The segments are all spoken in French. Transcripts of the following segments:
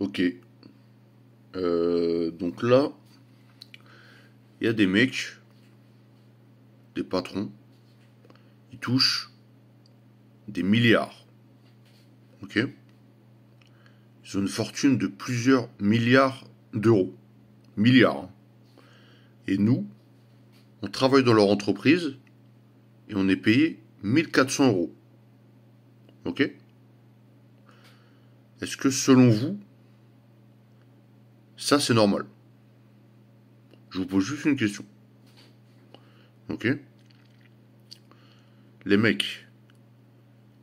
Ok. Euh, donc là, il y a des mecs, des patrons, ils touchent des milliards. Ok Ils ont une fortune de plusieurs milliards d'euros. Milliards. Hein. Et nous, on travaille dans leur entreprise et on est payé 1400 euros. Ok Est-ce que selon vous, ça, c'est normal. Je vous pose juste une question. Ok Les mecs,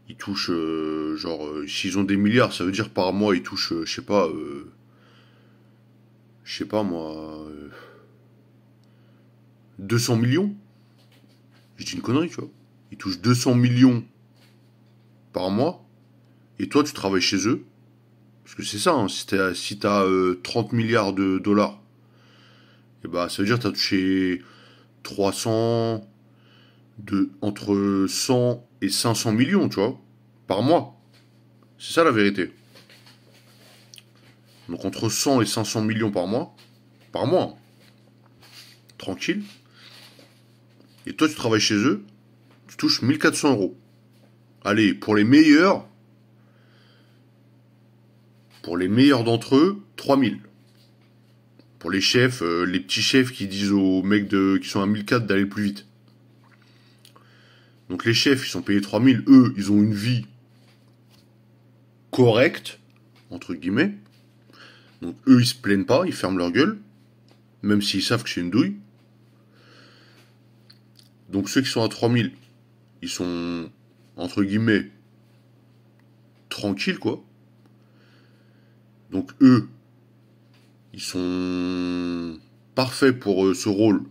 ils touchent, euh, genre, euh, s'ils ont des milliards, ça veut dire par mois, ils touchent, euh, je sais pas, je sais pas moi, 200 millions j'ai dit une connerie, tu vois. Ils touchent 200 millions par mois, et toi, tu travailles chez eux, parce que c'est ça, hein, si t'as 30 euh, milliards de dollars, et eh bah, ben, ça veut dire que tu as touché 300, entre 100 et 500 millions, tu vois, par mois. C'est ça la vérité. Donc entre 100 et 500 millions par mois, par mois, tranquille. Et toi, tu travailles chez eux, tu touches 1400 euros. Allez, pour les meilleurs, pour les meilleurs d'entre eux, 3000. Pour les chefs, euh, les petits chefs qui disent aux mecs de, qui sont à 1004 d'aller plus vite. Donc les chefs, ils sont payés 3000, eux, ils ont une vie correcte, entre guillemets. Donc eux, ils se plaignent pas, ils ferment leur gueule, même s'ils savent que c'est une douille. Donc ceux qui sont à 3000, ils sont, entre guillemets, tranquilles, quoi. Donc eux, ils sont parfaits pour euh, ce rôle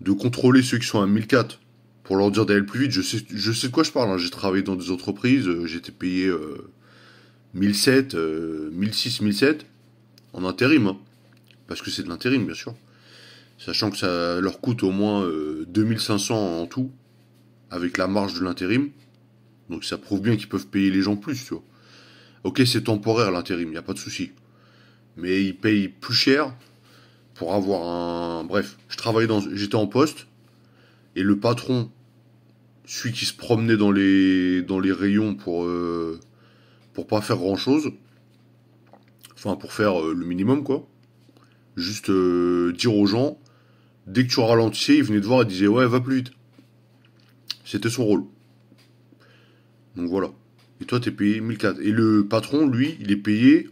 de contrôler ceux qui sont à 1004 pour leur dire d'aller plus vite. Je sais, de quoi je parle. Hein. J'ai travaillé dans des entreprises, euh, j'étais payé 1007, 1006, 1007 en intérim. Hein. Parce que c'est de l'intérim, bien sûr. Sachant que ça leur coûte au moins 2500 euh, en tout, avec la marge de l'intérim. Donc ça prouve bien qu'ils peuvent payer les gens plus, tu vois. Ok, c'est temporaire l'intérim, il n'y a pas de souci. Mais il paye plus cher pour avoir un. Bref, je travaillais dans. J'étais en poste et le patron, celui qui se promenait dans les, dans les rayons pour, euh, pour pas faire grand chose, enfin pour faire euh, le minimum quoi, juste euh, dire aux gens, dès que tu ralentissais, il venait te voir et disait ouais, va plus vite. C'était son rôle. Donc voilà. Et toi, tu es payé 1004. Et le patron, lui, il est payé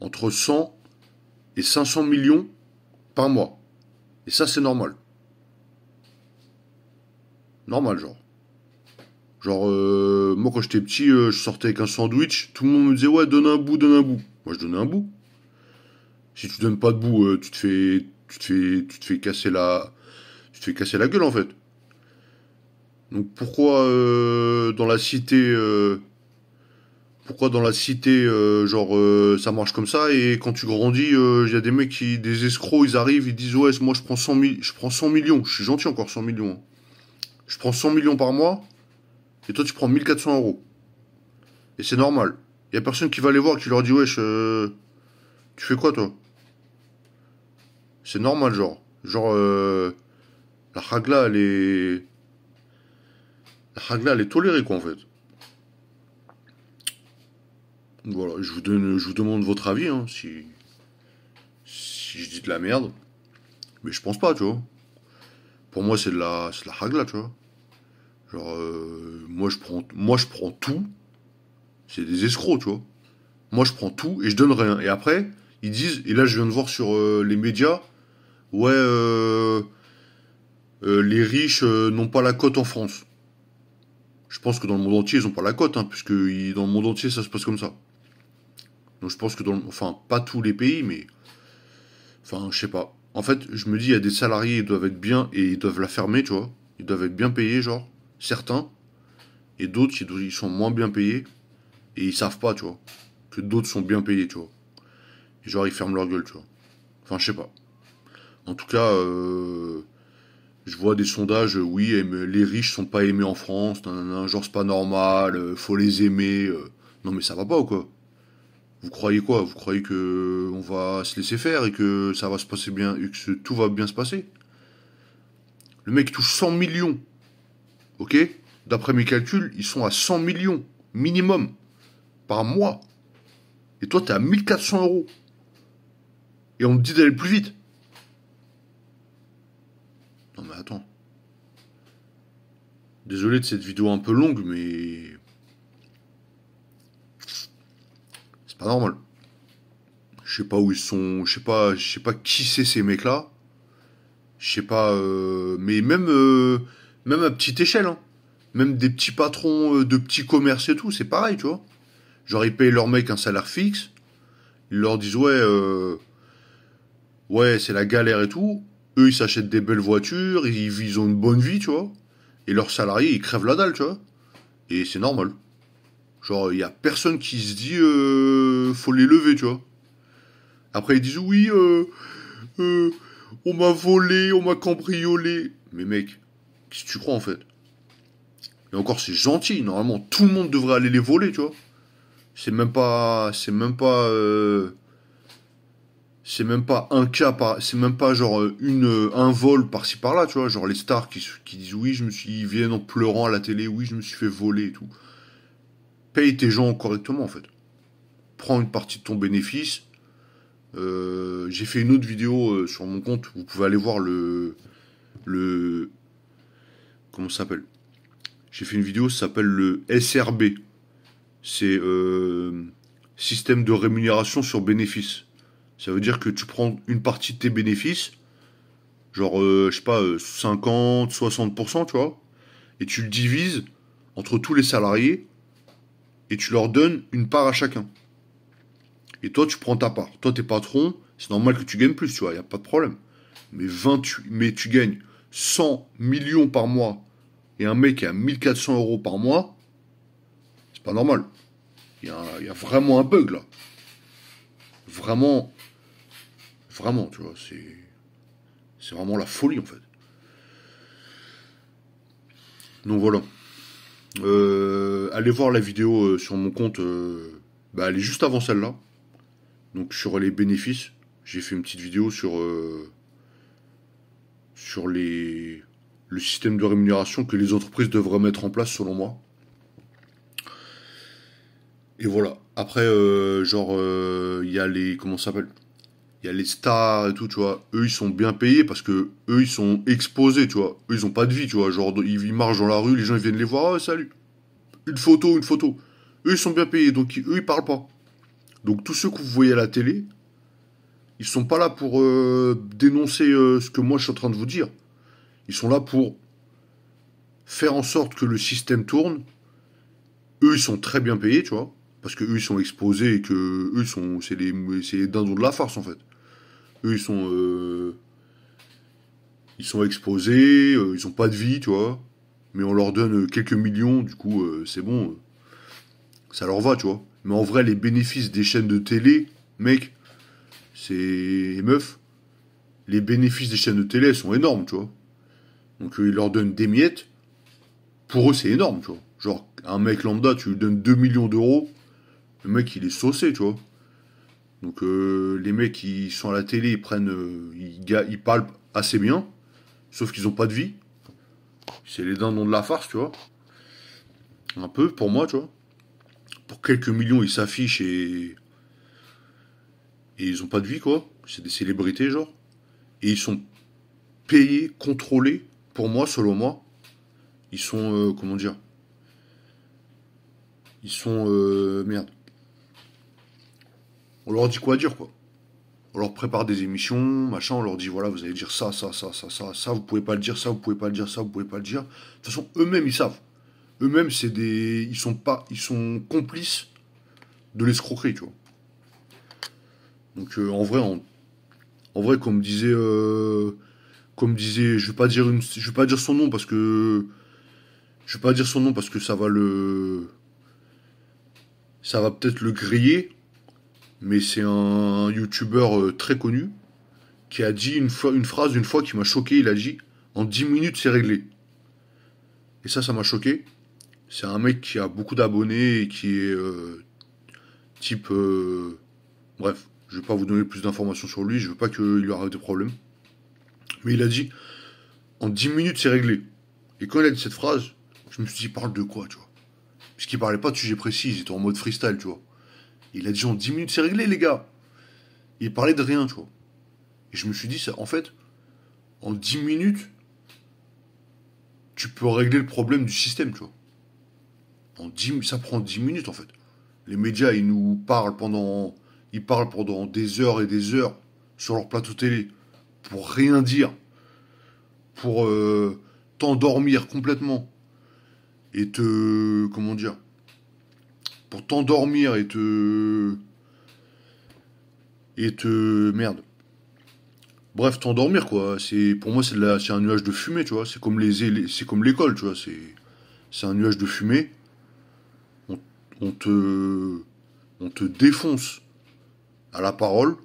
entre 100 et 500 millions par mois. Et ça, c'est normal. Normal, genre. Genre, euh, moi, quand j'étais petit, euh, je sortais avec un sandwich. Tout le monde me disait, ouais, donne un bout, donne un bout. Moi, je donnais un bout. Si tu donnes pas de bout, euh, tu te fais, tu te fais, tu te fais casser la, tu te fais casser la gueule, en fait. Donc pourquoi dans la cité pourquoi dans la cité, euh, genre, euh, ça marche comme ça Et quand tu grandis, il euh, y a des mecs, qui, des escrocs, ils arrivent, ils disent, ouais, moi je prends 100, je prends 100 millions, je suis gentil encore 100 millions. Hein. Je prends 100 millions par mois, et toi tu prends 1400 euros. Et c'est normal. Il y a personne qui va les voir qui leur dit, wesh, tu fais quoi toi C'est normal, genre. Genre, la HAGLA elle est... La HAGLA elle est tolérée, quoi, en fait. Voilà, je vous, donne, je vous demande votre avis, hein, si, si je dis de la merde. Mais je pense pas, tu vois. Pour moi, c'est de la, c'est la hagla, tu vois. Genre, euh, moi, je prends, moi, je prends tout. C'est des escrocs, tu vois. Moi, je prends tout et je donne rien. Et après, ils disent, et là, je viens de voir sur euh, les médias, ouais, euh, les riches n'ont pas la cote en France. Je pense que dans le monde entier, ils n'ont pas la cote, hein, puisque dans le monde entier, ça se passe comme ça. Donc je pense que dans enfin pas tous les pays, mais enfin je sais pas. En fait, je me dis il y a des salariés ils doivent être bien et ils doivent la fermer, tu vois. Ils doivent être bien payés, genre certains, et d'autres ils, sont moins bien payés et ils savent pas, tu vois, que d'autres sont bien payés, tu vois. Et genre ils ferment leur gueule, tu vois. Enfin je sais pas. En tout cas, euh, je vois des sondages, euh, oui, les riches sont pas aimés en France, nan, genre c'est pas normal, euh, faut les aimer. non mais ça va pas ou quoi vous croyez quoi Vous croyez que on va se laisser faire et que ça va se passer bien et que tout va bien se passer Le mec touche 100 millions. OK D'après mes calculs, ils sont à 100 millions minimum par mois. Et toi, tu à 1400 euros. Et on te dit d'aller plus vite. Non mais attends. Désolé de cette vidéo un peu longue, mais pas normal. Je sais pas où ils sont, je sais pas, je sais pas qui c'est ces mecs-là. Je sais pas, euh, mais même, euh, même à petite échelle, hein. même des petits patrons euh, de petits commerces et tout, c'est pareil, tu vois. Genre ils payent leurs mecs un salaire fixe, ils leur disent ouais, ouais c'est la galère et tout. Eux ils s'achètent des belles voitures, ils, ils ont une bonne vie, tu vois. Et leurs salariés ils crèvent la dalle, tu vois. Et c'est normal. Genre, il n'y a personne qui se dit, euh, faut les lever, tu vois. Après, ils disent, oui, euh, euh, on m'a volé, on m'a cambriolé. Mais mec, qu'est-ce que tu crois en fait Et encore, c'est gentil, normalement, tout le monde devrait aller les voler, tu vois. C'est même pas. C'est même pas. c'est même pas un cas C'est même pas genre une, un vol par-ci par-là, tu vois. Genre les stars qui, qui disent oui, je me suis. Ils viennent en pleurant à la télé, oui, je me suis fait voler et tout paye tes gens correctement en fait. Prends une partie de ton bénéfice. Euh, j'ai fait une autre vidéo euh, sur mon compte. Vous pouvez aller voir le. le comment ça s'appelle J'ai fait une vidéo, ça s'appelle le SRB. C'est euh, système de rémunération sur bénéfice. Ça veut dire que tu prends une partie de tes bénéfices, genre, je sais pas, 50, 60%, tu vois, et tu le divises entre tous les salariés et tu leur donnes une part à chacun. Et toi, tu prends ta part. Toi, t'es patron, c'est normal que tu gagnes plus, tu vois, il n'y a pas de problème. Mais, 20, mais tu gagnes 100 millions par mois et un mec qui a 1400 euros par mois, c'est pas normal. Il y, y, a vraiment un bug là. Vraiment, vraiment, tu vois, c'est, c'est vraiment la folie en fait. Donc voilà. Euh, euh, allez voir la vidéo euh, sur mon compte, euh, bah, elle est juste avant celle-là. Donc sur les bénéfices, j'ai fait une petite vidéo sur, sur les, le système de rémunération que les entreprises devraient mettre en place selon moi. Et voilà. Après, genre, il y a les. Comment ça s'appelle Il y a les stars et tout, tu vois. Eux, ils sont bien payés parce que eux, ils sont exposés, tu vois. Eux, ils ont pas de vie, tu vois. Genre, ils, marchent dans la rue, les gens, viennent les voir. Oh, salut une photo, une photo. Eux, ils sont bien payés, donc eux, ils parlent pas. Donc tous ceux que vous voyez à la télé, ils sont pas là pour euh, dénoncer euh, ce que moi je suis en train de vous dire. Ils sont là pour faire en sorte que le système tourne. Eux, ils sont très bien payés, tu vois, parce que eux, ils sont exposés et que eux, sont, c'est les, les, dindons de la farce en fait. Eux, ils sont, euh, ils sont exposés, ils ont pas de vie, tu vois mais on leur donne quelques millions, du coup, euh, c'est bon, ça leur va, tu vois. Mais en vrai, les bénéfices des chaînes de télé, mec, c'est. meuf, les bénéfices des chaînes de télé sont énormes, tu vois. Donc, euh, ils leur donnent des miettes. Pour eux, c'est énorme, tu vois. Genre, un mec lambda, tu lui donnes 2 millions d'euros, le mec, il est saucé, tu vois. Donc, euh, les mecs, ils sont à la télé, ils prennent. Ils, ils parlent assez bien, sauf qu'ils n'ont pas de vie. C'est les dindons de la farce, tu vois. Un peu, pour moi, tu vois. Pour quelques millions, ils s'affichent et. Et ils ont pas de vie, quoi. C'est des célébrités, genre. Et ils sont payés, contrôlés, pour moi, selon moi. Ils sont. Euh, comment dire Ils sont. Euh, merde. On leur dit quoi dire, quoi on leur prépare des émissions, machin, on leur dit voilà, vous allez dire ça, ça, ça, ça, ça, ça, vous pouvez pas le dire, ça, vous pouvez pas le dire, ça, vous pouvez pas le dire. De toute façon, eux-mêmes, ils savent. Eux-mêmes, c'est des. Ils sont pas. Ils sont complices de l'escroquerie, tu vois. Donc euh, en vrai, en, vrai, comme disait. Euh, comme disait. Je vais pas dire Je vais pas dire son nom parce que. Je vais pas dire son nom parce que ça va le. Ça va peut-être le griller mais c'est un youtubeur euh, très connu qui a dit une, fois, une phrase une fois qui m'a choqué. Il a dit En 10 minutes, c'est réglé. Et ça, ça m'a choqué. C'est un mec qui a beaucoup d'abonnés et qui est euh, type. Euh, bref, je ne vais pas vous donner plus d'informations sur lui, je veux pas qu'il lui arrive des problèmes. Mais il a dit En 10 minutes, c'est réglé. Et quand il a dit cette phrase, je me suis dit parle de quoi, tu vois Parce qu'il parlait pas de sujet précis, il était en mode freestyle, tu vois. Il a dit en 10 minutes, c'est réglé, les gars. Il parlait de rien, tu vois. Et je me suis dit, ça, en fait, en 10 minutes, tu peux régler le problème du système, tu vois. En ça prend 10 minutes, en fait. Les médias, ils nous parlent pendant, ils parlent pendant des heures et des heures sur leur plateau télé pour rien dire, pour euh, t'endormir complètement et te, comment dire, pour t'endormir et te. Et te. Merde. Bref, t'endormir, quoi. pour moi, c'est, c'est un nuage de fumée, tu vois. C'est comme, les, l'école, tu vois. C'est, c'est un nuage de fumée. On, on, te. On te défonce à la parole.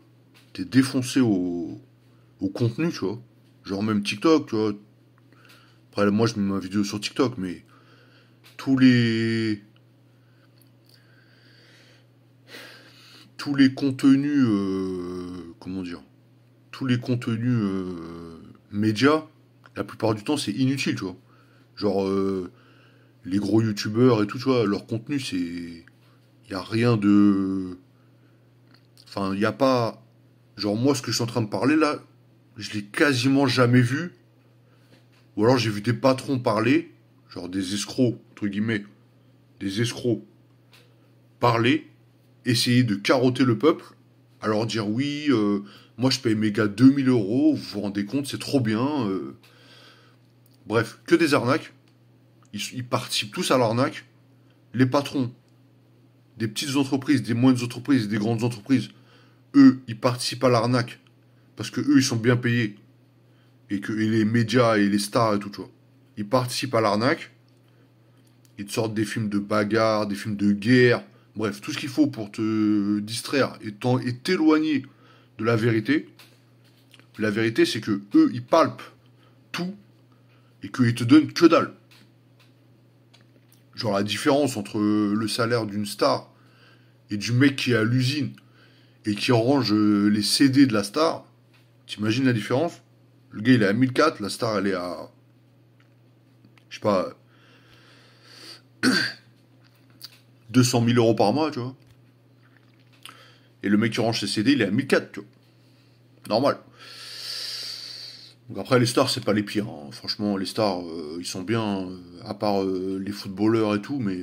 T'es défoncé au, au contenu, tu vois. Genre même TikTok, tu vois. Après, moi, je mets ma vidéo sur TikTok, mais tous les tous les contenus, euh, comment dire, tous les contenus euh, médias, la plupart du temps, c'est inutile, tu vois. Genre, euh, les gros youtubeurs et tout, tu vois, leur contenu, c'est. Il n'y a rien de. Enfin, il n'y a pas. Genre, moi, ce que je suis en train de parler là, je l'ai quasiment jamais vu. Ou alors, j'ai vu des patrons parler, genre des escrocs, entre guillemets, des escrocs parler essayer de carotter le peuple, Alors dire oui, euh, moi je paye mes gars 2000 euros, vous vous rendez compte, c'est trop bien. Euh. Bref, que des arnaques. Ils, participent tous à l'arnaque. Les patrons des petites entreprises, des moyennes entreprises, des grandes entreprises, eux, ils participent à l'arnaque parce que eux, ils sont bien payés et que les médias et les stars et tout, tu Ils participent à l'arnaque. Ils sortent des films de bagarre, des films de guerre, bref, tout ce qu'il faut pour te distraire et t'éloigner de la vérité. La vérité, c'est que eux, ils palpent tout et qu'ils te donnent que dalle. Genre la différence entre le salaire d'une star et du mec qui est à l'usine et qui range euh, les CD de la star, t'imagines la différence Le gars il est à 1004, la star elle est à. Je sais pas. 200 000 euros par mois, tu vois. Et le mec qui range ses CD, il est à 1004, tu vois. Normal. Donc après, les stars, c'est pas les pires. Hein. Franchement, les stars, euh, ils sont bien, euh, à part euh, les footballeurs et tout, mais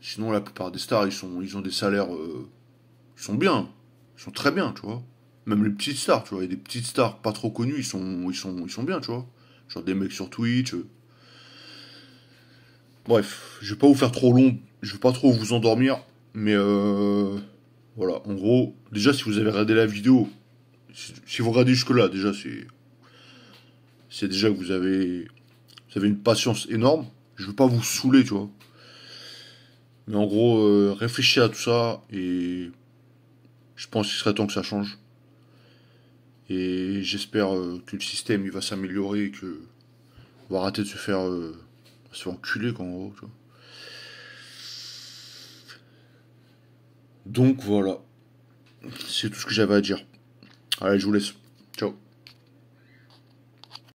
sinon, la plupart des stars, ils, sont, ils ont des salaires. ils sont bien. Ils sont très bien, tu vois. Même les petites stars, tu vois. Il des petites stars pas trop connues, ils sont, ils sont, ils sont bien, tu vois. Genre des mecs sur Twitch, Bref, je vais pas vous faire trop long, je vais pas trop vous endormir, mais euh, voilà, en gros, déjà si vous avez regardé la vidéo, si vous regardez jusque-là, déjà c'est c'est déjà que vous avez vous avez une patience énorme, je veux pas vous saouler, tu vois. Mais en gros, euh, réfléchissez à tout ça et je pense qu'il serait temps que ça change. Et j'espère euh, que le système il va s'améliorer et que on va arrêter de se faire se quand tu Donc voilà. C'est tout ce que j'avais à dire. Allez, je vous laisse. Ciao.